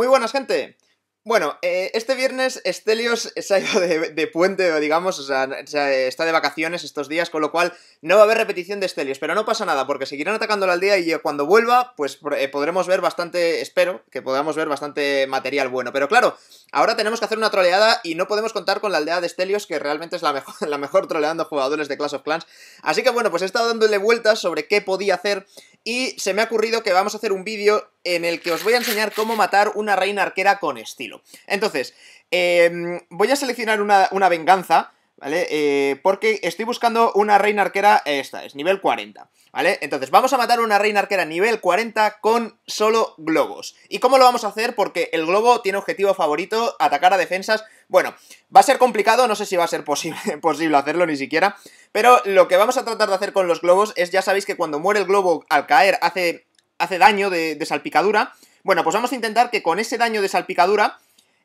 Muy buenas, gente. Bueno, eh, este viernes Estelios se ha ido de, puente, digamos, o sea, está de vacaciones estos días, con lo cual no va a haber repetición de Estelios, pero no pasa nada, porque seguirán atacando la aldea y cuando vuelva, pues eh, podremos ver bastante, espero que podamos ver bastante material bueno. Pero claro, ahora tenemos que hacer una troleada y no podemos contar con la aldea de Estelios, que realmente es la mejor, la mejor troleando jugadores de Clash of Clans. Así que bueno, pues he estado dándole vueltas sobre qué podía hacer y se me ha ocurrido que vamos a hacer un vídeo en el que os voy a enseñar cómo matar una reina arquera con estilo. Entonces, em, voy a seleccionar una, venganza, ¿vale? Eh, porque estoy buscando una reina arquera, esta es, nivel 40, ¿vale? Entonces, vamos a matar una reina arquera nivel 40 con solo globos. ¿Y cómo lo vamos a hacer? Porque el globo tiene objetivo favorito, atacar a defensas... Bueno, va a ser complicado, no sé si va a ser posible, posible hacerlo ni siquiera, pero lo que vamos a tratar de hacer con los globos es, ya sabéis que cuando muere el globo al caer hace hace daño de, salpicadura. Bueno, pues vamos a intentar que con ese daño de salpicadura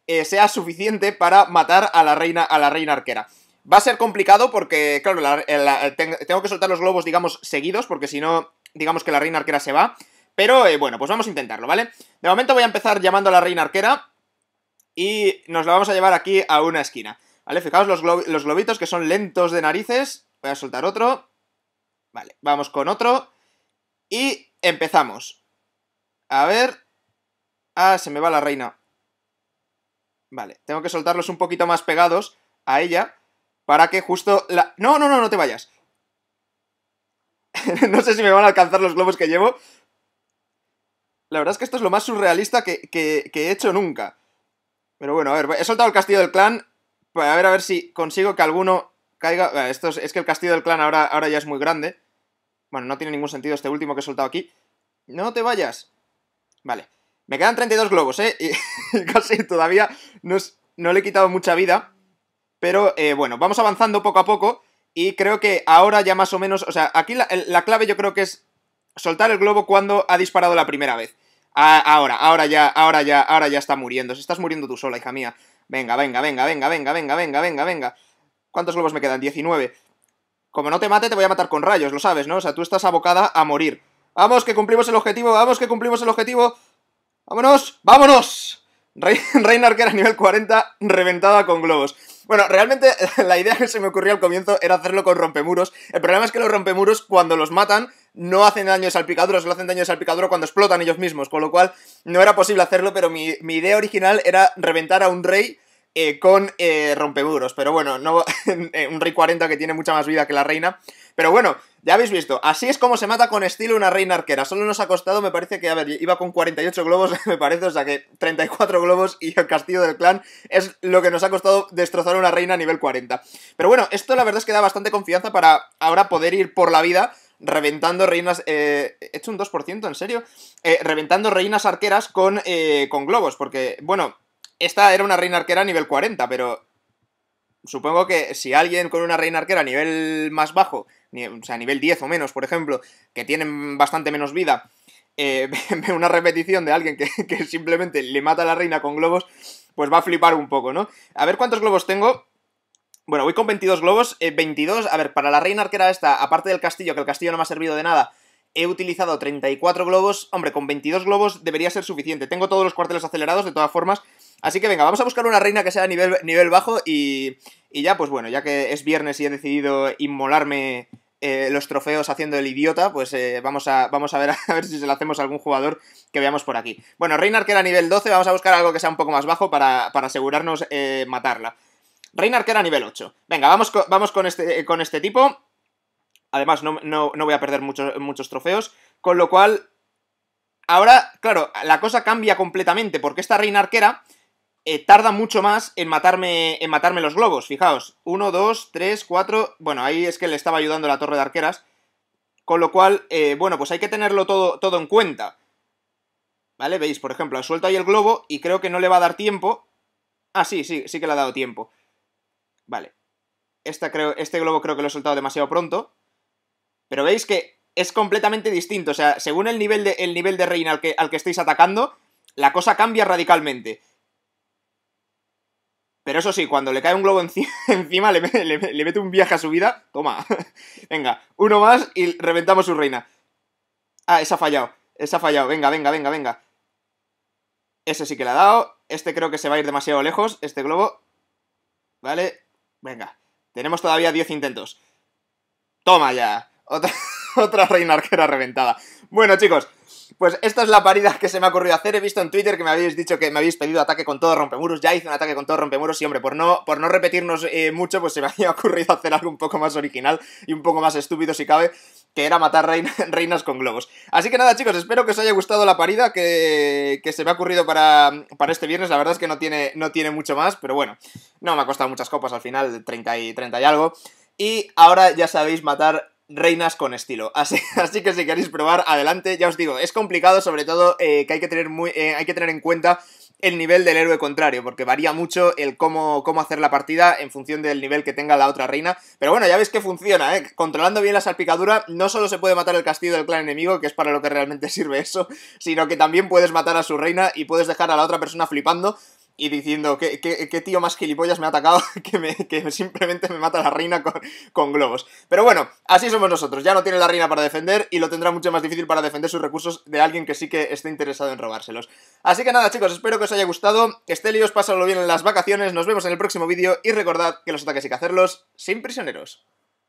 eh, sea suficiente para matar a la reina, a la reina arquera. Va a ser complicado porque, claro, eh, eh, tengo que soltar los globos, digamos, seguidos, porque si no, digamos que la reina arquera se va. Pero bueno, pues vamos a intentarlo, ¿vale? De momento voy a empezar llamando a la reina arquera y nos la vamos a llevar aquí a una esquina. ¿Vale? Fijaos los, los globitos que son lentos de narices. Voy a soltar otro. Vale, vamos con otro. Y empezamos. A ver. Ah, se me va la reina. Vale, tengo que soltarlos un poquito más pegados a ella para que justo la... No, no, no, no te vayas. no sé si me van a alcanzar los globos que llevo. La verdad es que esto es lo más surrealista que, he hecho nunca. Pero bueno, a ver, he soltado el castillo del clan. A ver, a ver si consigo que alguno caiga... Esto es, es que el castillo del clan ahora, ahora ya es muy grande. Bueno, no tiene ningún sentido este último que he soltado aquí. No te vayas. Vale. Me quedan 32 globos, ¿eh? Y casi todavía no, no, le he quitado mucha vida. Pero eh, bueno, vamos avanzando poco a poco. Y creo que ahora ya más o menos... O sea, aquí la, clave yo creo que es soltar el globo cuando ha disparado la primera vez. ahora, ahora ya, ahora ya, ahora ya está muriendo. Se estás muriendo tú sola, hija mía. Venga, venga, venga, venga, venga, venga, venga, venga, venga. ¿Cuántos globos me quedan? 19. Como no te mate, te voy a matar con rayos, lo sabes, ¿no? O sea, tú estás abocada a morir. ¡Vamos, que cumplimos el objetivo! ¡Vamos, que cumplimos el objetivo! ¡Vámonos! ¡Vámonos! Rey, que era nivel 40, reventada con globos. Bueno, realmente la idea que se me ocurrió al comienzo era hacerlo con rompemuros. El problema es que los rompemuros, cuando los matan, no hacen daño de salpicaduras, solo hacen daño al salpicadura cuando explotan ellos mismos, con lo cual no era posible hacerlo, pero mi idea original era reventar a un rey eh, con eh, rompeburos, Pero bueno, no, eh, un rey 40 que tiene mucha más vida que la reina. Pero bueno, ya habéis visto, así es como se mata con estilo una reina arquera. Solo nos ha costado, me parece que, a ver, iba con 48 globos, me parece, o sea que 34 globos y el castillo del clan es lo que nos ha costado destrozar una reina a nivel 40. Pero bueno, esto la verdad es que da bastante confianza para ahora poder ir por la vida reventando reinas... he hecho un 2%, ¿en serio? reventando reinas arqueras con, con globos, porque, bueno, esta era una reina arquera nivel 40, pero supongo que si alguien con una reina arquera a nivel más bajo, o sea, nivel 10 o menos, por ejemplo, que tienen bastante menos vida, eh, ve una repetición de alguien que, simplemente le mata a la reina con globos, pues va a flipar un poco, ¿no? A ver cuántos globos tengo. Bueno, voy con 22 globos, 22, eh, a ver, para la reina arquera esta, aparte del castillo, que el castillo no me ha servido de nada, He utilizado 34 globos. Hombre, con 22 globos debería ser suficiente. Tengo todos los cuarteles acelerados, de todas formas. Así que venga, vamos a buscar una reina que sea nivel, nivel bajo y, y ya, pues bueno, ya que es viernes y he decidido inmolarme eh, los trofeos haciendo el idiota, pues eh, vamos, a, vamos a, ver, a ver si se lo hacemos a algún jugador que veamos por aquí. Bueno, Reina Arquera nivel 12, vamos a buscar algo que sea un poco más bajo para, asegurarnos eh, matarla. Reina Arquera nivel 8. Venga, vamos, vamos con, este, con este tipo. Además, no, voy a perder muchos, muchos trofeos. Con lo cual, ahora, claro, la cosa cambia completamente porque esta reina arquera eh, tarda mucho más en matarme, en matarme los globos. Fijaos, 1, 2, 3, 4... Bueno, ahí es que le estaba ayudando la torre de arqueras. Con lo cual, eh, bueno, pues hay que tenerlo todo, todo en cuenta. ¿Vale? Veis, por ejemplo, ha suelto ahí el globo y creo que no le va a dar tiempo. Ah, sí, sí, sí que le ha dado tiempo. Vale. Esta creo, este globo creo que lo he soltado demasiado pronto. Pero veis que es completamente distinto. O sea, según el nivel de, nivel de reina al que, al que estáis atacando, la cosa cambia radicalmente. Pero eso sí, cuando le cae un globo encima, le, mete un viaje a su vida. Toma. venga, uno más y reventamos su reina. Ah, esa ha fallado. Esa ha fallado. Venga, venga, venga, venga. Ese sí que le ha dado. Este creo que se va a ir demasiado lejos, este globo. Vale. Venga. Tenemos todavía 10 intentos. Toma ya. Otra, otra reina arquera reventada. Bueno, chicos, pues esta es la parida que se me ha ocurrido hacer. He visto en Twitter que me habéis dicho que me habéis pedido ataque con todo rompemuros. Ya hice un ataque con todo rompemuros y, hombre, por no, por no repetirnos eh, mucho, pues se me había ocurrido hacer algo un poco más original y un poco más estúpido si cabe, que era matar reinas con globos. Así que nada, chicos, espero que os haya gustado la parida que, que se me ha ocurrido para, para, este viernes. La verdad es que no tiene, no tiene mucho más, pero bueno, no me ha costado muchas copas al final, 30 y, 30 y algo. Y ahora ya sabéis matar reinas con estilo. Así, que si queréis probar, adelante. Ya os digo, es complicado, sobre todo eh, que hay que tener muy, eh, hay que tener en cuenta el nivel del héroe contrario, porque varía mucho el cómo, cómo hacer la partida en función del nivel que tenga la otra reina. Pero bueno, ya veis que funciona, ¿eh? Controlando bien la salpicadura, no solo se puede matar el castillo del clan enemigo, que es para lo que realmente sirve eso, sino que también puedes matar a su reina y puedes dejar a la otra persona flipando y diciendo ¿qué, qué, tío más gilipollas me ha atacado que, simplemente me mata la reina con, globos. Pero bueno, así somos nosotros, ya no tiene la reina para defender y lo tendrá mucho más difícil para defender sus recursos de alguien que sí que esté interesado en robárselos. Así que nada chicos, espero que os haya gustado, Estelios, pásadlo bien en las vacaciones, nos vemos en el próximo vídeo y recordad que los ataques hay que hacerlos sin prisioneros.